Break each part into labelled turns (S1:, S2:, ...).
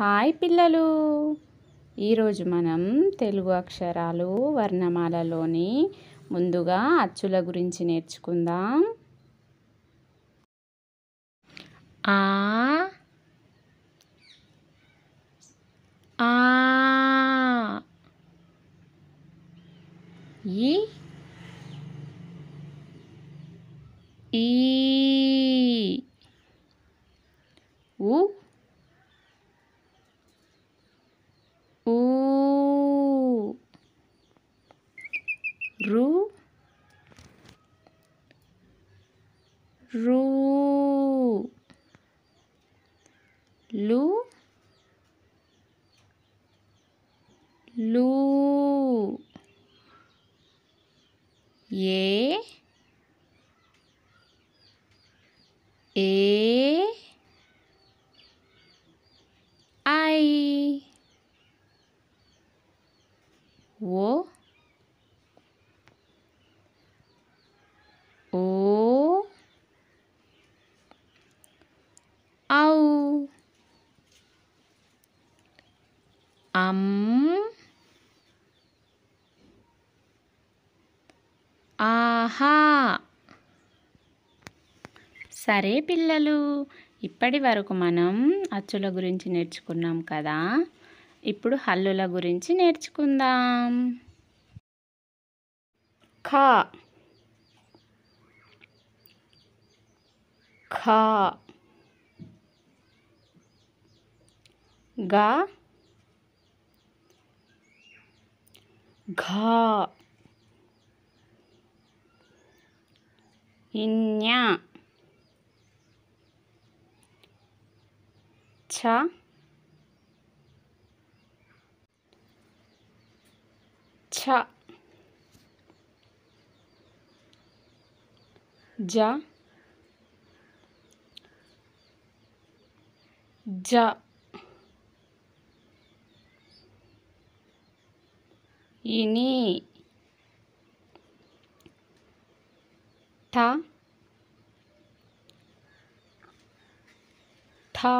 S1: Hi పిల్లలు ఈరోజు మనం తెలుగు అక్షరాలు వర్ణమాలలోని ముందుగా అచ్చుల గురించి నేర్చుకుందాం ఆ ఆ ఈ Roo. Roo. Loo. ఆహా సరే పిల్లలు ఇప్పటి వరకు మనం అచ్చుల గురించి నేర్చుకున్నాం కదా ఇప్పుడు హల్లుల గురించి నేర్చుకుందాం ఖా
S2: ఖా గా ఘా inya cha cha ja ja ini था था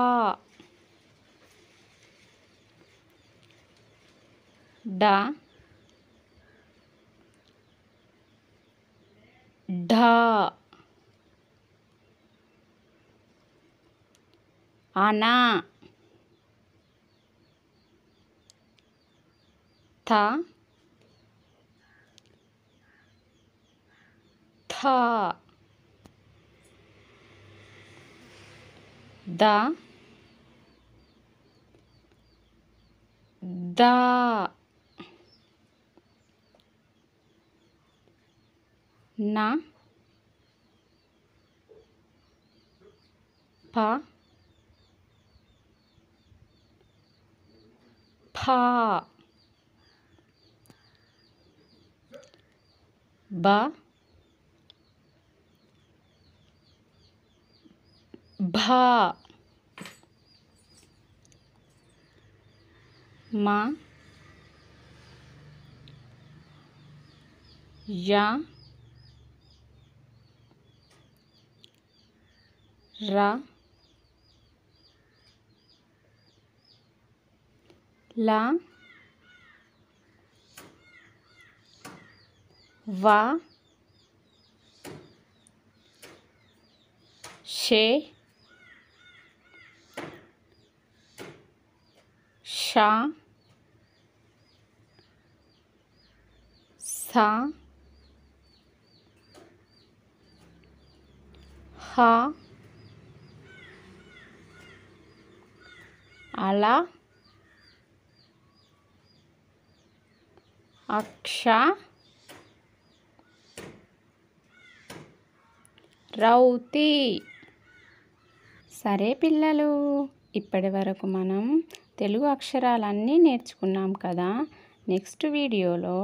S2: डा ढा आना था th da da na pa pa ba भा मा या रा ला वा शे షా సా హా అలా
S1: అక్ష రౌతి సరే పిల్లలు ఇప్పటి వరకు మనం తెలుగు అక్షరాలన్నీ నేర్చుకున్నాం కదా నెక్స్ట్ వీడియోలో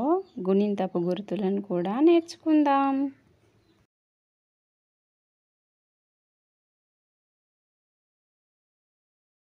S1: గుణింతపు గుర్తులను కూడా నేర్చుకుందాం